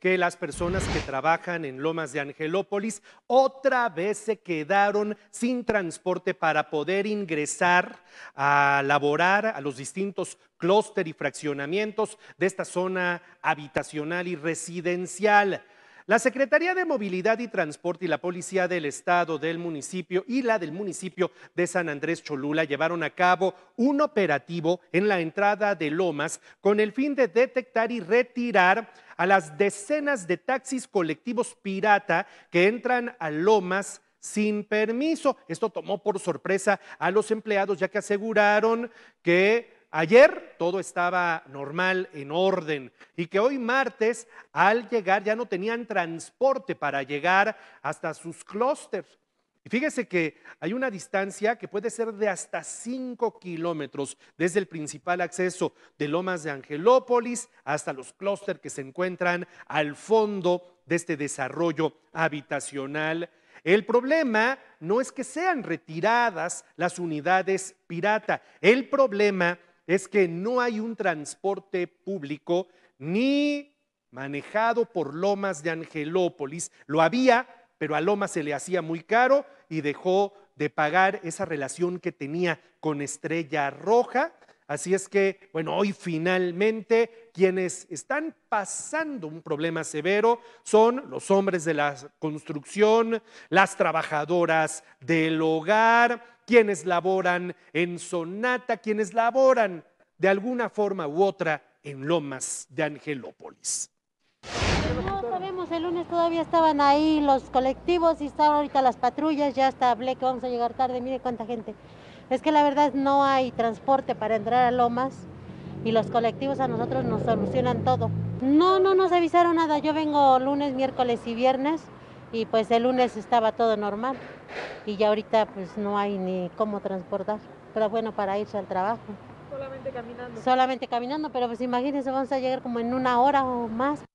que las personas que trabajan en Lomas de Angelópolis otra vez se quedaron sin transporte para poder ingresar a laborar a los distintos clúster y fraccionamientos de esta zona habitacional y residencial. La Secretaría de Movilidad y Transporte y la Policía del Estado del municipio y la del municipio de San Andrés Cholula llevaron a cabo un operativo en la entrada de Lomas con el fin de detectar y retirar a las decenas de taxis colectivos pirata que entran a Lomas sin permiso. Esto tomó por sorpresa a los empleados ya que aseguraron que ayer todo estaba normal, en orden, y que hoy martes, al llegar, ya no tenían transporte para llegar hasta sus clústeres. Y fíjese que hay una distancia que puede ser de hasta 5 kilómetros desde el principal acceso de Lomas de Angelópolis hasta los clústeres que se encuentran al fondo de este desarrollo habitacional el problema no es que sean retiradas las unidades pirata, el problema es que no hay un transporte público ni manejado por Lomas de Angelópolis. Lo había, pero a Lomas se le hacía muy caro y dejó de pagar esa relación que tenía con Estrella Roja Así es que, bueno, hoy finalmente quienes están pasando un problema severo son los hombres de la construcción, las trabajadoras del hogar, quienes laboran en Sonata, quienes laboran de alguna forma u otra en Lomas de Angelópolis. Pues, el lunes todavía estaban ahí los colectivos y estaban ahorita las patrullas, ya hasta hablé que vamos a llegar tarde, mire cuánta gente. Es que la verdad no hay transporte para entrar a Lomas y los colectivos a nosotros nos solucionan todo. No, no nos avisaron nada, yo vengo lunes, miércoles y viernes y pues el lunes estaba todo normal y ya ahorita pues no hay ni cómo transportar, pero bueno, para irse al trabajo. Solamente caminando. Solamente caminando, pero pues imagínense, vamos a llegar como en una hora o más.